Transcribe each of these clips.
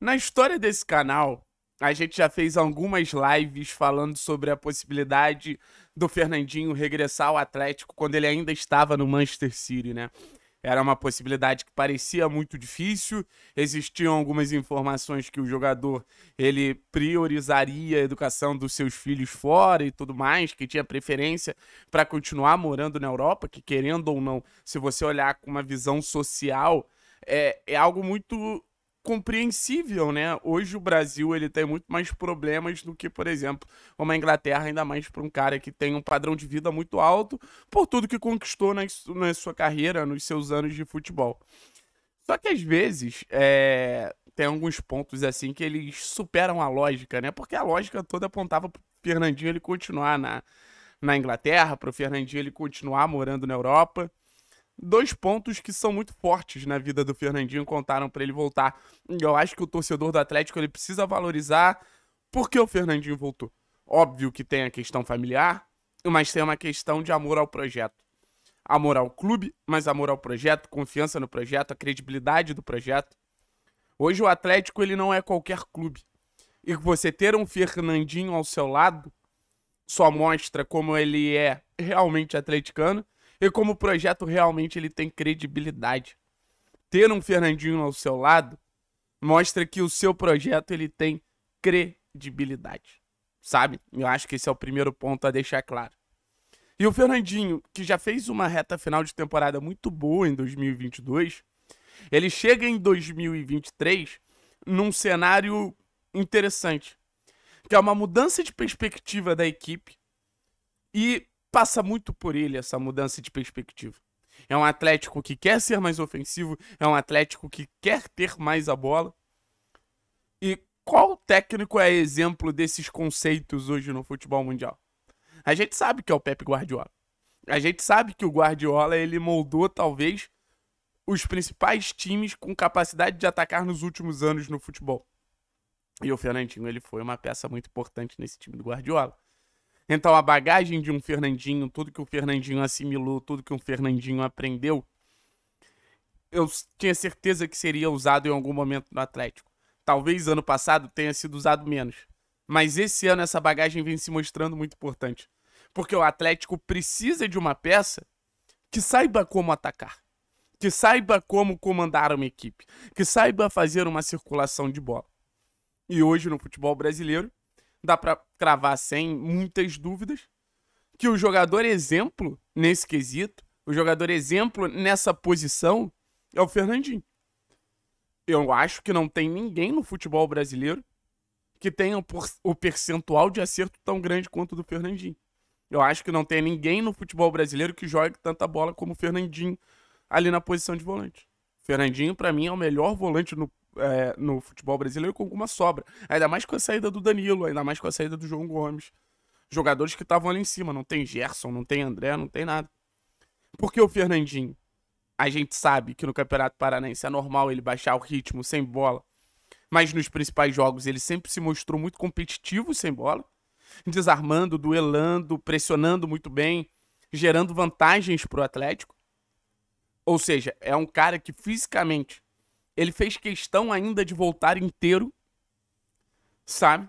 Na história desse canal, a gente já fez algumas lives falando sobre a possibilidade do Fernandinho regressar ao Atlético quando ele ainda estava no Manchester City, né? Era uma possibilidade que parecia muito difícil. Existiam algumas informações que o jogador ele priorizaria a educação dos seus filhos fora e tudo mais, que tinha preferência para continuar morando na Europa, que querendo ou não, se você olhar com uma visão social, é, é algo muito compreensível, né? Hoje o Brasil ele tem muito mais problemas do que, por exemplo, uma Inglaterra, ainda mais para um cara que tem um padrão de vida muito alto por tudo que conquistou na, na sua carreira, nos seus anos de futebol. Só que às vezes é... tem alguns pontos assim que eles superam a lógica, né? Porque a lógica toda apontava para o Fernandinho ele continuar na, na Inglaterra, para o Fernandinho ele continuar morando na Europa dois pontos que são muito fortes na vida do Fernandinho contaram para ele voltar. Eu acho que o torcedor do Atlético ele precisa valorizar porque o Fernandinho voltou. Óbvio que tem a questão familiar, mas tem uma questão de amor ao projeto. Amor ao clube, mas amor ao projeto, confiança no projeto, a credibilidade do projeto. Hoje o Atlético ele não é qualquer clube. E você ter um Fernandinho ao seu lado só mostra como ele é realmente atleticano e como o projeto realmente ele tem credibilidade. Ter um Fernandinho ao seu lado mostra que o seu projeto ele tem credibilidade, sabe? Eu acho que esse é o primeiro ponto a deixar claro. E o Fernandinho, que já fez uma reta final de temporada muito boa em 2022, ele chega em 2023 num cenário interessante, que é uma mudança de perspectiva da equipe e passa muito por ele essa mudança de perspectiva. É um Atlético que quer ser mais ofensivo, é um Atlético que quer ter mais a bola. E qual técnico é exemplo desses conceitos hoje no futebol mundial? A gente sabe que é o Pep Guardiola. A gente sabe que o Guardiola ele moldou talvez os principais times com capacidade de atacar nos últimos anos no futebol. E o Fernandinho ele foi uma peça muito importante nesse time do Guardiola. Então a bagagem de um Fernandinho, tudo que o Fernandinho assimilou, tudo que o Fernandinho aprendeu, eu tinha certeza que seria usado em algum momento no Atlético. Talvez ano passado tenha sido usado menos. Mas esse ano essa bagagem vem se mostrando muito importante. Porque o Atlético precisa de uma peça que saiba como atacar, que saiba como comandar uma equipe, que saiba fazer uma circulação de bola. E hoje no futebol brasileiro, dá para cravar sem muitas dúvidas que o jogador exemplo nesse quesito, o jogador exemplo nessa posição é o Fernandinho. Eu acho que não tem ninguém no futebol brasileiro que tenha o percentual de acerto tão grande quanto o do Fernandinho. Eu acho que não tem ninguém no futebol brasileiro que jogue tanta bola como o Fernandinho ali na posição de volante. Fernandinho, para mim, é o melhor volante no é, no futebol brasileiro com alguma sobra. Ainda mais com a saída do Danilo, ainda mais com a saída do João Gomes. Jogadores que estavam ali em cima. Não tem Gerson, não tem André, não tem nada. Porque o Fernandinho, a gente sabe que no Campeonato Paranaense é normal ele baixar o ritmo sem bola. Mas nos principais jogos ele sempre se mostrou muito competitivo sem bola. Desarmando, duelando, pressionando muito bem, gerando vantagens para o Atlético. Ou seja, é um cara que fisicamente ele fez questão ainda de voltar inteiro, sabe?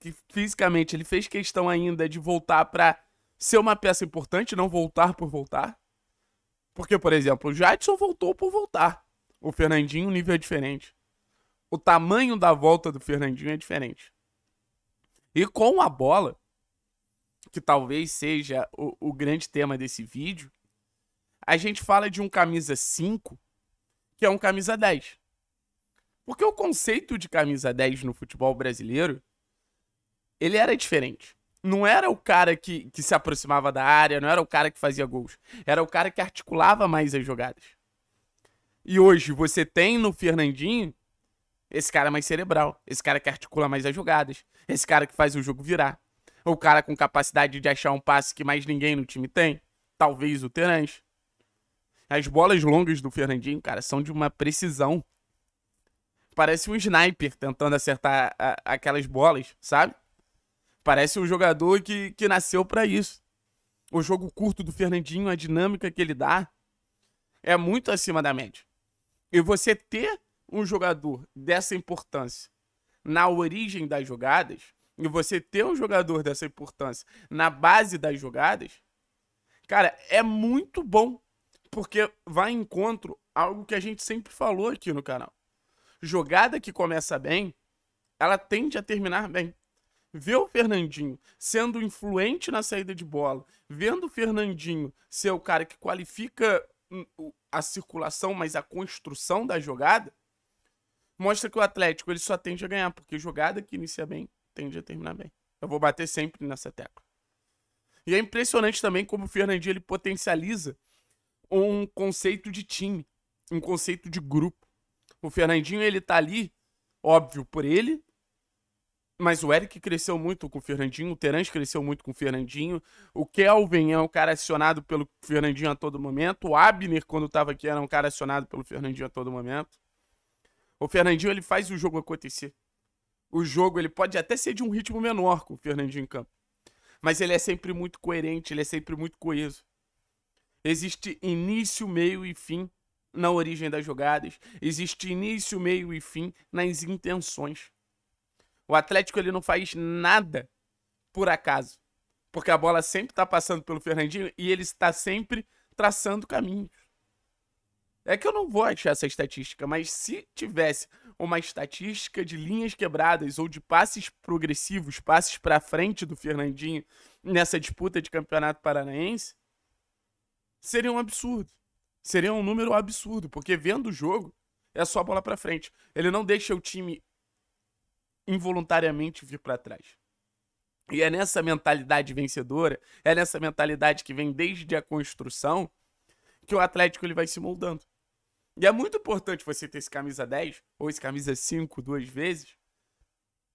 Que fisicamente ele fez questão ainda de voltar para ser uma peça importante, não voltar por voltar. Porque, por exemplo, o Jadson voltou por voltar. O Fernandinho, o nível é diferente. O tamanho da volta do Fernandinho é diferente. E com a bola, que talvez seja o, o grande tema desse vídeo, a gente fala de um camisa 5 que é um camisa 10. Porque o conceito de camisa 10 no futebol brasileiro, ele era diferente. Não era o cara que, que se aproximava da área, não era o cara que fazia gols. Era o cara que articulava mais as jogadas. E hoje você tem no Fernandinho esse cara é mais cerebral, esse cara que articula mais as jogadas, esse cara que faz o jogo virar. O cara com capacidade de achar um passe que mais ninguém no time tem, talvez o Terence. As bolas longas do Fernandinho, cara, são de uma precisão. Parece um sniper tentando acertar a, aquelas bolas, sabe? Parece um jogador que, que nasceu para isso. O jogo curto do Fernandinho, a dinâmica que ele dá, é muito acima da média. E você ter um jogador dessa importância na origem das jogadas, e você ter um jogador dessa importância na base das jogadas, cara, é muito bom porque vai em encontro algo que a gente sempre falou aqui no canal. Jogada que começa bem, ela tende a terminar bem. Ver o Fernandinho sendo influente na saída de bola, vendo o Fernandinho ser o cara que qualifica a circulação, mas a construção da jogada, mostra que o Atlético ele só tende a ganhar, porque jogada que inicia bem tende a terminar bem. Eu vou bater sempre nessa tecla. E é impressionante também como o Fernandinho ele potencializa um conceito de time, um conceito de grupo. O Fernandinho, ele tá ali, óbvio, por ele, mas o Eric cresceu muito com o Fernandinho, o Terence cresceu muito com o Fernandinho, o Kelvin é um cara acionado pelo Fernandinho a todo momento, o Abner, quando estava aqui, era um cara acionado pelo Fernandinho a todo momento. O Fernandinho, ele faz o jogo acontecer. O jogo, ele pode até ser de um ritmo menor com o Fernandinho em campo, mas ele é sempre muito coerente, ele é sempre muito coeso. Existe início, meio e fim na origem das jogadas. Existe início, meio e fim nas intenções. O Atlético ele não faz nada por acaso, porque a bola sempre está passando pelo Fernandinho e ele está sempre traçando caminhos. É que eu não vou achar essa estatística, mas se tivesse uma estatística de linhas quebradas ou de passes progressivos, passes para frente do Fernandinho nessa disputa de Campeonato Paranaense, seria um absurdo. Seria um número absurdo, porque vendo o jogo, é só bola para frente. Ele não deixa o time involuntariamente vir para trás. E é nessa mentalidade vencedora, é nessa mentalidade que vem desde a construção, que o Atlético ele vai se moldando. E é muito importante você ter esse camisa 10 ou esse camisa 5 duas vezes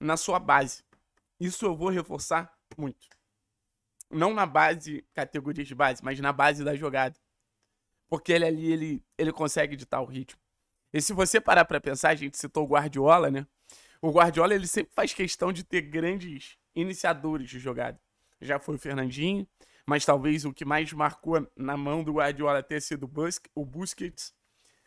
na sua base. Isso eu vou reforçar muito. Não na base, categorias de base, mas na base da jogada. Porque ele ali, ele, ele consegue editar o ritmo. E se você parar pra pensar, a gente citou o Guardiola, né? O Guardiola, ele sempre faz questão de ter grandes iniciadores de jogada. Já foi o Fernandinho, mas talvez o que mais marcou na mão do Guardiola ter sido o Busquets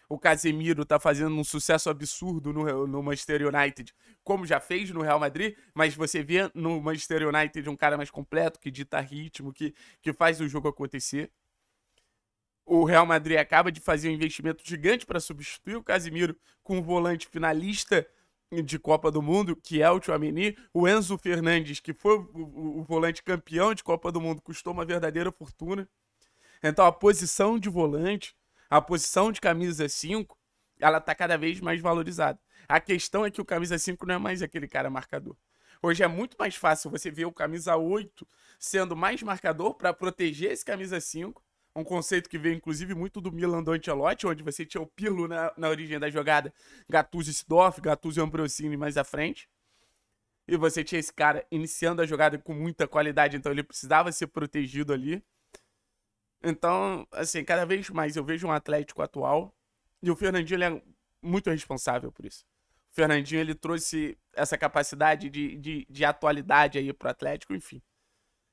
o Casemiro tá fazendo um sucesso absurdo no, no Manchester United, como já fez no Real Madrid, mas você vê no Manchester United um cara mais completo, que dita ritmo, que, que faz o jogo acontecer. O Real Madrid acaba de fazer um investimento gigante para substituir o Casemiro com um volante finalista de Copa do Mundo, que é o Tchouameni, o Enzo Fernandes, que foi o, o, volante campeão de Copa do Mundo, custou uma verdadeira fortuna. Então a posição de volante a posição de camisa 5, ela tá cada vez mais valorizada. A questão é que o camisa 5 não é mais aquele cara marcador. Hoje é muito mais fácil você ver o camisa 8 sendo mais marcador para proteger esse camisa 5. Um conceito que veio, inclusive, muito do Milan do Ancelotti, onde você tinha o Pirlo na, na origem da jogada, Gattuso e Sidoff, Gattuso e Ambrosini mais à frente. E você tinha esse cara iniciando a jogada com muita qualidade, então ele precisava ser protegido ali. Então, assim, cada vez mais eu vejo um Atlético atual e o Fernandinho é muito responsável por isso. O Fernandinho ele trouxe essa capacidade de, de, de atualidade aí pro Atlético, enfim.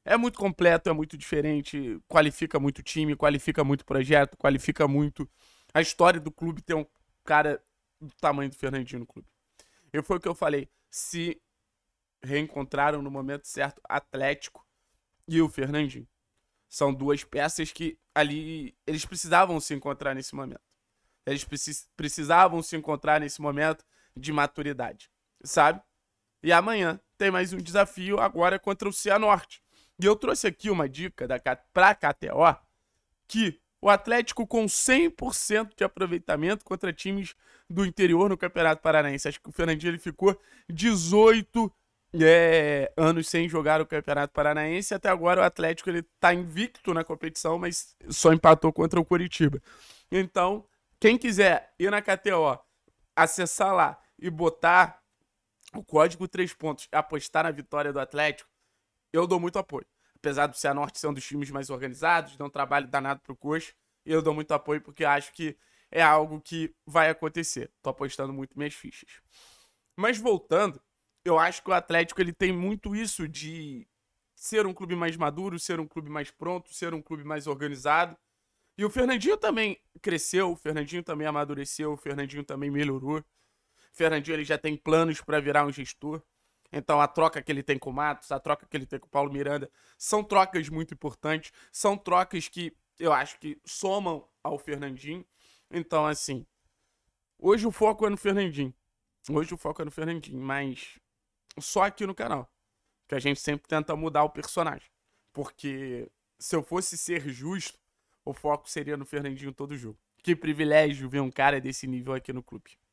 É muito completo, é muito diferente, qualifica muito time, qualifica muito projeto, qualifica muito a história do clube ter um cara do tamanho do Fernandinho no clube. E foi o que eu falei, se reencontraram no momento certo Atlético e o Fernandinho. São duas peças que ali eles precisavam se encontrar nesse momento. Eles precis, precisavam se encontrar nesse momento de maturidade, sabe? E amanhã tem mais um desafio agora contra o Cianorte. E eu trouxe aqui uma dica da, pra KTO que o Atlético com 100% de aproveitamento contra times do interior no Campeonato Paranaense. Acho que o Fernandinho ele ficou 18 é, anos sem jogar o Campeonato Paranaense. Até agora o Atlético ele tá invicto na competição, mas só empatou contra o Curitiba. Então, quem quiser ir na KTO, acessar lá e botar o código 3 pontos, apostar na vitória do Atlético, eu dou muito apoio. Apesar do Cianorte ser um dos times mais organizados, dá um trabalho danado pro coxa, eu dou muito apoio porque acho que é algo que vai acontecer. Tô apostando muito minhas fichas. Mas voltando, eu acho que o Atlético ele tem muito isso de ser um clube mais maduro, ser um clube mais pronto, ser um clube mais organizado. E o Fernandinho também cresceu, o Fernandinho também amadureceu, o Fernandinho também melhorou. O Fernandinho ele já tem planos para virar um gestor. Então a troca que ele tem com o Matos, a troca que ele tem com o Paulo Miranda, são trocas muito importantes, são trocas que eu acho que somam ao Fernandinho. Então assim, hoje o foco é no Fernandinho. Hoje o foco é no Fernandinho, mas só aqui no canal. Que a gente sempre tenta mudar o personagem. Porque se eu fosse ser justo, o foco seria no Fernandinho todo jogo. Que privilégio ver um cara desse nível aqui no clube.